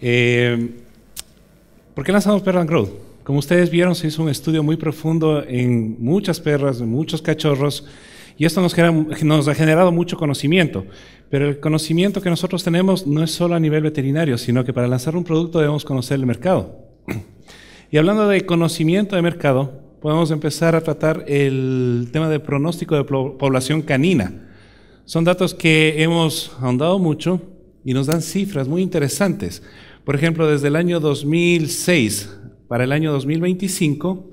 Eh, ¿Por qué lanzamos Perlan and Growth? Como ustedes vieron, se hizo un estudio muy profundo en muchas perras, en muchos cachorros. Y esto nos, ha generado mucho conocimiento. Pero el conocimiento que nosotros tenemos no es solo a nivel veterinario, sino que para lanzar un producto debemos conocer el mercado. Y hablando de conocimiento de mercado, podemos empezar a tratar el tema de pronóstico de población canina. Son datos que hemos ahondado mucho y nos dan cifras muy interesantes. Por ejemplo, desde el año 2006 para el año 2025,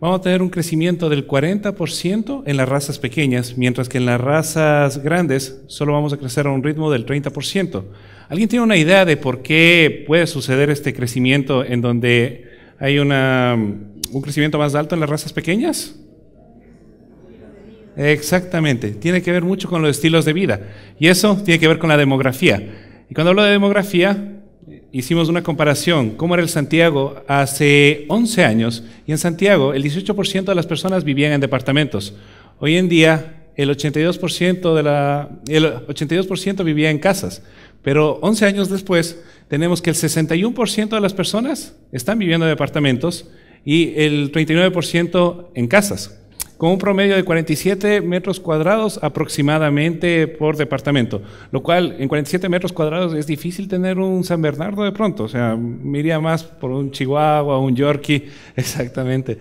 vamos a tener un crecimiento del 40% en las razas pequeñas, mientras que en las razas grandes solo vamos a crecer a un ritmo del 30%. ¿Alguien tiene una idea de por qué puede suceder este crecimiento en donde hay mm, un crecimiento más alto en las razas pequeñas? Exactamente, tiene que ver mucho con los estilos de vida y eso tiene que ver con la demografía. Y cuando hablo de demografía, hicimos una comparación, cómo era el Santiago hace 11 años, y en Santiago el 18% de las personas vivían en departamentos. Hoy en día el 82%, de la, el 82 vivía en casas, pero 11 años después tenemos que el 61% de las personas están viviendo en departamentos y el 39% en casas con un promedio de 47 metros cuadrados aproximadamente por departamento, lo cual en 47 metros cuadrados es difícil tener un San Bernardo de pronto, o sea, me iría más por un Chihuahua, un Yorkie, exactamente.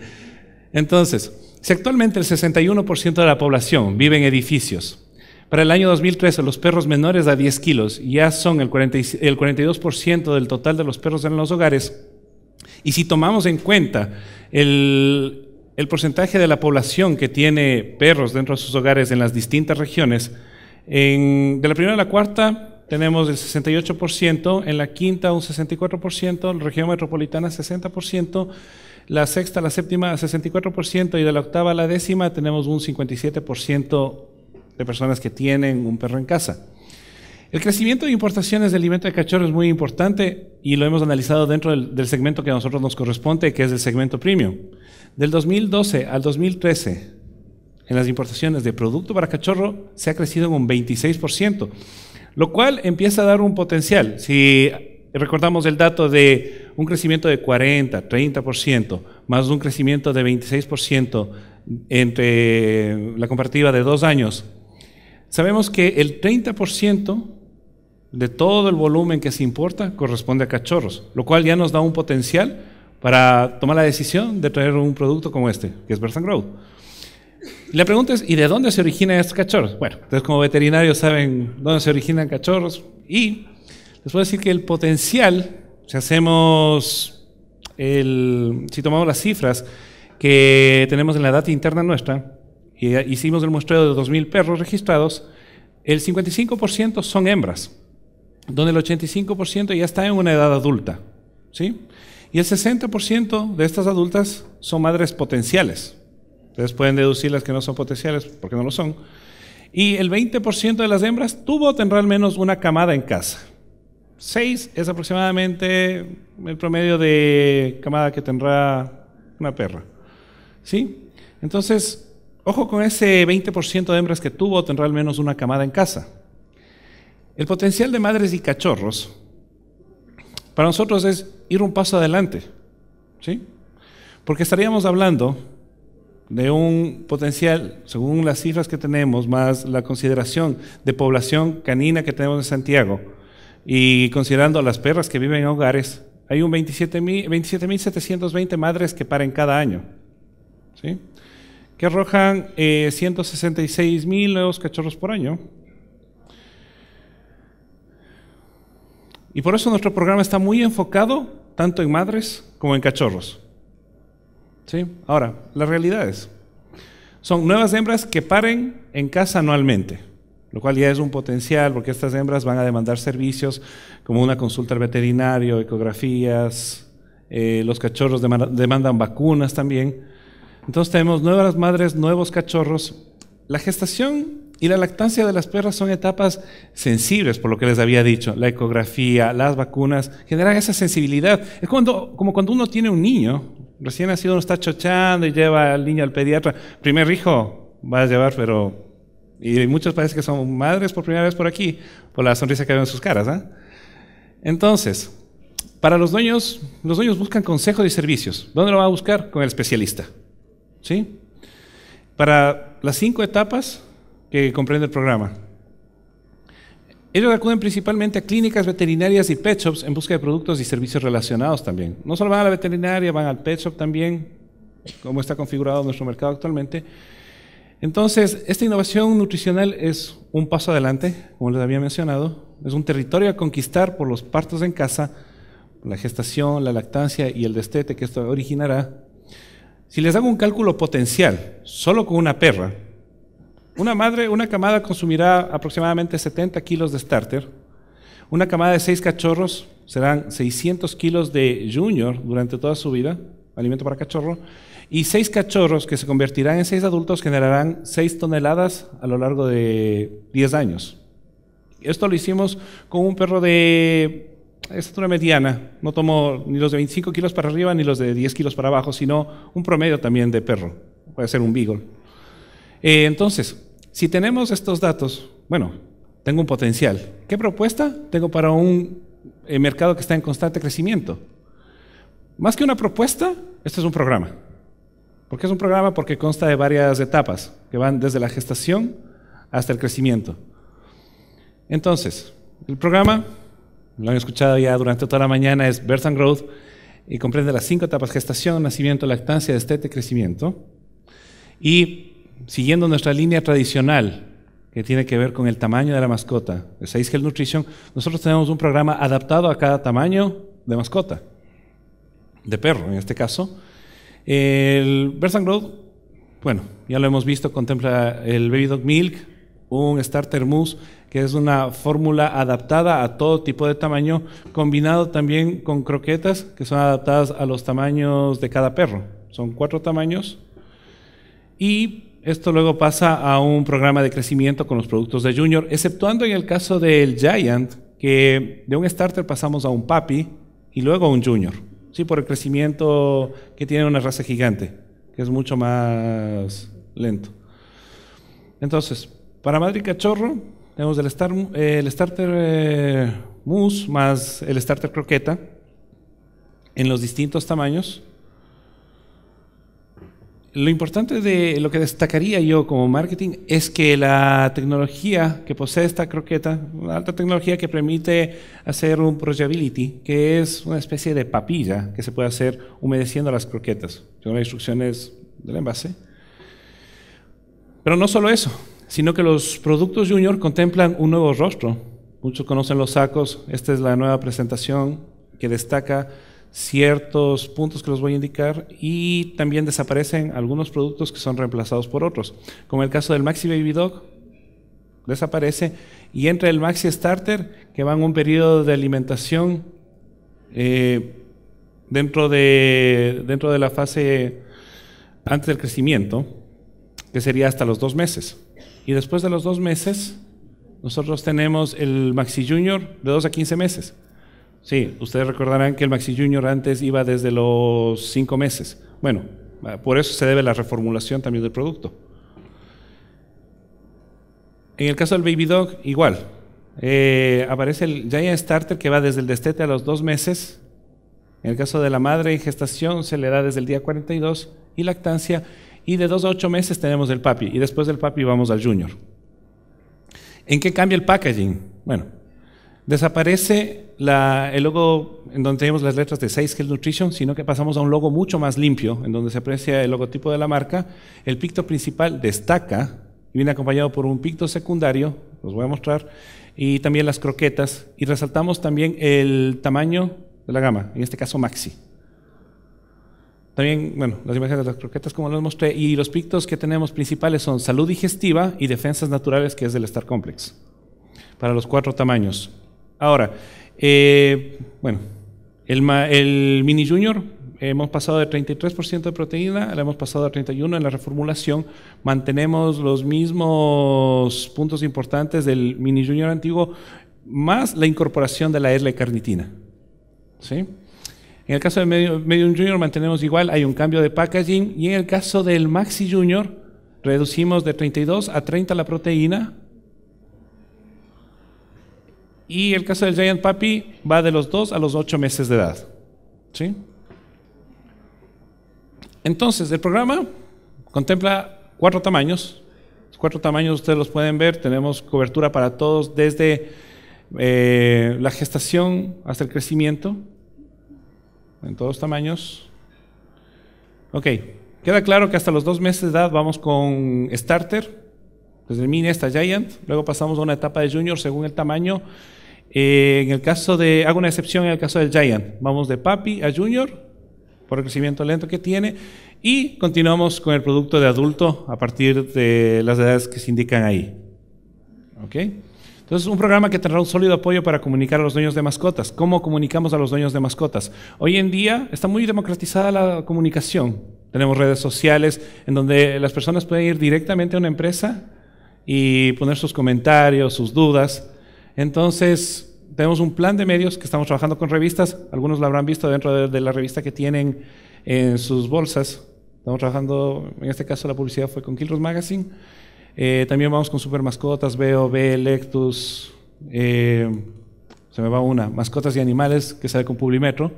Entonces, si actualmente el 61% de la población vive en edificios, para el año 2013, los perros menores a 10 kilos ya son el, el 42% del total de los perros en los hogares. Y si tomamos en cuenta el, el porcentaje de la población que tiene perros dentro de sus hogares en las distintas regiones, en, de la primera a la cuarta tenemos el 68%, en la quinta un 64%, en la región metropolitana 60%, la sexta, la séptima 64% y de la octava a la décima tenemos un 57% de personas que tienen un perro en casa. El crecimiento de importaciones de alimento de cachorro es muy importante y lo hemos analizado dentro del, del, segmento que a nosotros nos corresponde, que es el segmento premium. Del 2012 al 2013, en las importaciones de producto para cachorro se ha crecido en un 26%, lo cual empieza a dar un potencial. Si recordamos el dato de un crecimiento de 40, 30%, más un crecimiento de 26% entre la comparativa de dos años, sabemos que el 30% de todo el volumen que se importa corresponde a cachorros, lo cual ya nos da un potencial para tomar la decisión de traer un producto como este, que es Bertrand Grow. La pregunta es, ¿y de dónde se originan estos cachorros? Bueno, entonces como veterinarios saben dónde se originan cachorros y les puedo decir que el potencial, si hacemos el, si tomamos las cifras que tenemos en la data interna nuestra, y hicimos el muestreo de 2.000 perros registrados, el 55% son hembras donde el 85% ya está en una edad adulta. ¿sí? Y el 60% de estas adultas son madres potenciales. Ustedes pueden deducir las que no son potenciales porque no lo son. Y el 20% de las hembras tuvo o tendrá al menos una camada en casa. 6 es aproximadamente el promedio de camada que tendrá una perra. ¿Sí? Entonces, ojo con ese 20% de hembras que tuvo o tendrá al menos una camada en casa. El potencial de madres y cachorros para nosotros es ir un paso adelante, ¿sí? Porque estaríamos hablando de un potencial, según las cifras que tenemos, más la consideración de población canina que tenemos en Santiago, y considerando las perras que viven en hogares, hay un 27.720 madres que paren cada año, ¿sí? que arrojan eh, 166.000 nuevos cachorros por año. Y por eso nuestro programa está muy enfocado tanto en madres como en cachorros. ¿Sí? Ahora, las realidades. Son nuevas hembras que paren en casa anualmente, lo cual ya es un potencial porque estas hembras van a demandar servicios como una consulta al veterinario, ecografías, eh, los cachorros demandan vacunas también. Entonces tenemos nuevas madres, nuevos cachorros. La gestación y la lactancia de las perras son etapas sensibles, por lo que les había dicho. La ecografía, las vacunas generan esa sensibilidad. Es cuando, como cuando uno tiene un niño, recién nacido uno está chochando y lleva al niño al pediatra. Primer hijo va a llevar, pero... Y muchos parece que son madres por primera vez por aquí, por la sonrisa que ven en sus caras. ¿ah? Entonces, para los dueños, los dueños buscan consejos y servicios. ¿Dónde lo va a buscar? Con el especialista. ¿Sí? Para las cinco etapas, que comprende el programa. Ellos acuden principalmente a clínicas veterinarias y pet shops en busca de productos y servicios relacionados también. No solo van a la veterinaria, van al pet shop también, como está configurado nuestro mercado actualmente. Entonces, esta innovación nutricional es un paso adelante, como les había mencionado. Es un territorio a conquistar por los partos en casa, la gestación, la lactancia y el destete que esto originará. Si les hago un cálculo potencial, solo con una perra, una madre, una camada consumirá aproximadamente 70 kilos de starter. Una camada de 6 cachorros serán 600 kilos de junior durante toda su vida, alimento para cachorro. Y 6 cachorros que se convertirán en 6 adultos generarán 6 toneladas a lo largo de 10 años. Esto lo hicimos con un perro de estatura mediana. No tomo ni los de 25 kilos para arriba ni los de 10 kilos para abajo, sino un promedio también de perro. Puede ser un beagle. Eh, entonces, si tenemos estos datos, bueno, tengo un potencial. ¿Qué propuesta tengo para un eh, mercado que está en constante crecimiento? Más que una propuesta, este es un programa. ¿Por qué es un programa? Porque consta de varias etapas que van desde la gestación hasta el crecimiento. Entonces, el programa, lo han escuchado ya durante toda la mañana, es Birth and Growth y comprende las cinco etapas, gestación, nacimiento, lactancia, destete, crecimiento. Y siguiendo nuestra línea tradicional que tiene que ver con el tamaño de la mascota, de Health Nutrition, nosotros tenemos un programa adaptado a cada tamaño de mascota, de perro en este caso. El Bersan Growth, bueno, ya lo hemos visto, contempla el Baby Dog Milk, un Starter Mousse, que es una fórmula adaptada a todo tipo de tamaño, combinado también con croquetas que son adaptadas a los tamaños de cada perro. Son cuatro tamaños. Y esto luego pasa a un programa de crecimiento con los productos de Junior, exceptuando en el caso del Giant, que de un starter pasamos a un papi y luego a un Junior. Sí, por el crecimiento que tiene una raza gigante, que es mucho más lento. Entonces, para Madrid Cachorro, tenemos el, starter eh, Moose mousse más el starter croqueta en los distintos tamaños lo importante de lo que destacaría yo como marketing es que la tecnología que posee esta croqueta, una alta tecnología que permite hacer un projability, que es una especie de papilla que se puede hacer humedeciendo las croquetas, son las instrucciones del envase. Pero no solo eso, sino que los productos junior contemplan un nuevo rostro. Muchos conocen los sacos, esta es la nueva presentación que destaca ciertos puntos que los voy a indicar y también desaparecen algunos productos que son reemplazados por otros, como el caso del Maxi Baby Dog, desaparece y entra el Maxi Starter que va en un periodo de alimentación eh, dentro, de, dentro de la fase antes del crecimiento, que sería hasta los dos meses. Y después de los dos meses, nosotros tenemos el Maxi Junior de 2 a 15 meses. Sí, ustedes recordarán que el Maxi Junior antes iba desde los cinco meses. Bueno, ah, por eso se debe la reformulación también del producto. En el caso del Baby Dog, igual. Eh, aparece el Giant Starter que va desde el destete a los dos meses. En el caso de la madre en gestación se le da desde el día 42 y lactancia. Y de dos a ocho meses tenemos el papi. Y después del papi vamos al junior. ¿En qué cambia el packaging? Bueno, desaparece el logo en donde tenemos las letras de 6 Health Nutrition, sino que pasamos a un logo mucho más limpio, en donde se aprecia el logotipo de la marca. El picto principal destaca y viene acompañado por un picto secundario, los voy a mostrar, y también las croquetas. Y resaltamos también el tamaño de la gama, en este caso maxi. También, bueno, las imágenes de las croquetas, como les mostré, y los pictos que tenemos principales son salud digestiva y defensas naturales, que es del Star Complex, para los cuatro tamaños. Ahora, eh, bueno, el, mini junior hemos pasado de 33% de proteína, la hemos pasado a 31% en la reformulación, mantenemos los mismos puntos importantes del mini junior antiguo, más la incorporación de la L-carnitina. ¿Sí? En el caso del medium junior mantenemos igual, hay un cambio de packaging y en el caso del maxi junior reducimos de 32 a 30 la proteína, y el caso del Giant Papi va de los 2 a los 8 meses de edad. ¿Sí? Entonces, el programa contempla cuatro tamaños. cuatro tamaños ustedes los pueden ver. Tenemos cobertura para todos desde eh, la gestación hasta el crecimiento. En todos los tamaños. Ok. Queda claro que hasta los dos meses de edad vamos con starter desde mini hasta Giant, luego pasamos a una etapa de Junior según el tamaño. Eh, en el caso de, hago una excepción en el caso del Giant, vamos de Papi a Junior por el crecimiento lento que tiene y continuamos con el producto de adulto a partir de las edades que se indican ahí. ¿Ok? Entonces, un programa que tendrá un sólido apoyo para comunicar a los dueños de mascotas. ¿Cómo comunicamos a los dueños de mascotas? Hoy en día está muy democratizada la comunicación. Tenemos redes sociales en donde las personas pueden ir directamente a una empresa y poner sus comentarios, sus dudas. Entonces, tenemos un plan de medios que estamos trabajando con revistas. Algunos lo habrán visto dentro de, la revista que tienen en sus bolsas. Estamos trabajando, en este caso la publicidad fue con Kilros Magazine. Eh, también vamos con super mascotas, BOB, Lectus, eh, se me va una, mascotas y animales, que sale con Publimetro.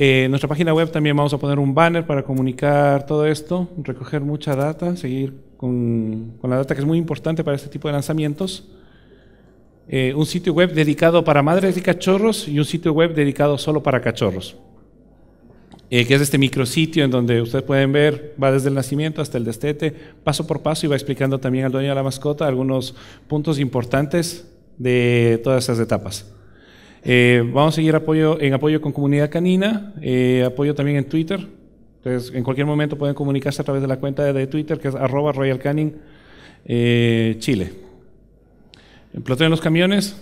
Eh, en nuestra página web también vamos a poner un banner para comunicar todo esto, recoger mucha data, seguir con, la data que es muy importante para este tipo de lanzamientos. Eh, un sitio web dedicado para madres y cachorros y un sitio web dedicado solo para cachorros. Eh, que es este micrositio en donde ustedes pueden ver, va desde el nacimiento hasta el destete, paso por paso, y va explicando también al dueño de la mascota algunos puntos importantes de todas esas etapas. Eh, vamos a seguir apoyo, en apoyo con Comunidad Canina, eh, apoyo también en Twitter. Entonces, en cualquier momento pueden comunicarse a través de la cuenta de Twitter, que es arroba Royal eh, Chile. En en los Camiones,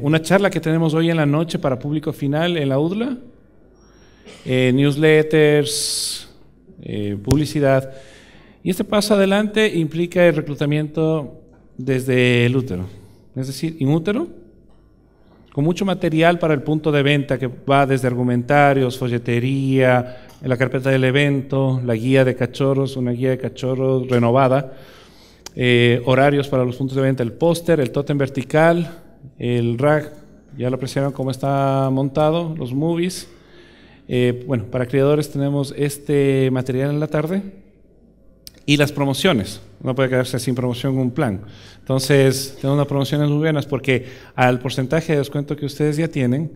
una charla que tenemos hoy en la noche para público final en la UDLA. newsletters, publicidad. Y este paso adelante implica el reclutamiento desde el útero. Es decir, in útero con mucho material para el punto de venta que va desde argumentarios, folletería, la carpeta del evento, la guía de cachorros, una guía de cachorros renovada, eh, horarios para los puntos de venta, el póster, el totem vertical, el rack, ya lo apreciaron cómo está montado, los movies. Eh, bueno, para creadores tenemos este material en la tarde, y las promociones. No puede quedarse sin promoción un plan. Entonces, tenemos unas promociones muy buenas porque al porcentaje de descuento que ustedes ya tienen,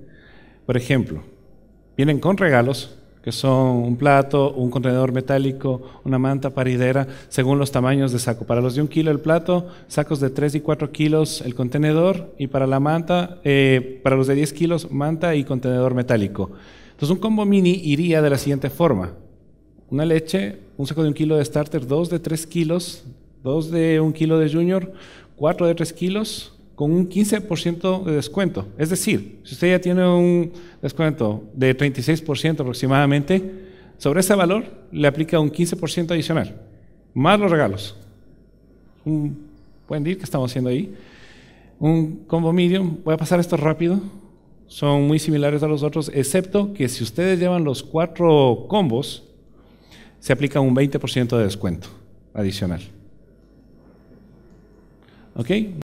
por ejemplo, vienen con regalos, que son un plato, un contenedor metálico, una manta paridera, según los tamaños de saco. Para los de un kilo el plato, sacos de 3 y 4 kilos el contenedor, y para la manta, eh, para los de 10 kilos, manta y contenedor metálico. Entonces un combo mini iría de la siguiente forma una leche, un saco de un kilo de starter, dos de tres kilos, dos de un kilo de junior, cuatro de tres kilos, con un 15% de descuento. Es decir, si usted ya tiene un descuento de 36% aproximadamente, sobre ese valor le aplica un 15% adicional, más los regalos. Un buen deal que estamos haciendo ahí. Un combo medium, voy a pasar esto rápido, son muy similares a los otros, excepto que si ustedes llevan los cuatro combos, se aplica un 20% de descuento adicional. ¿Ok?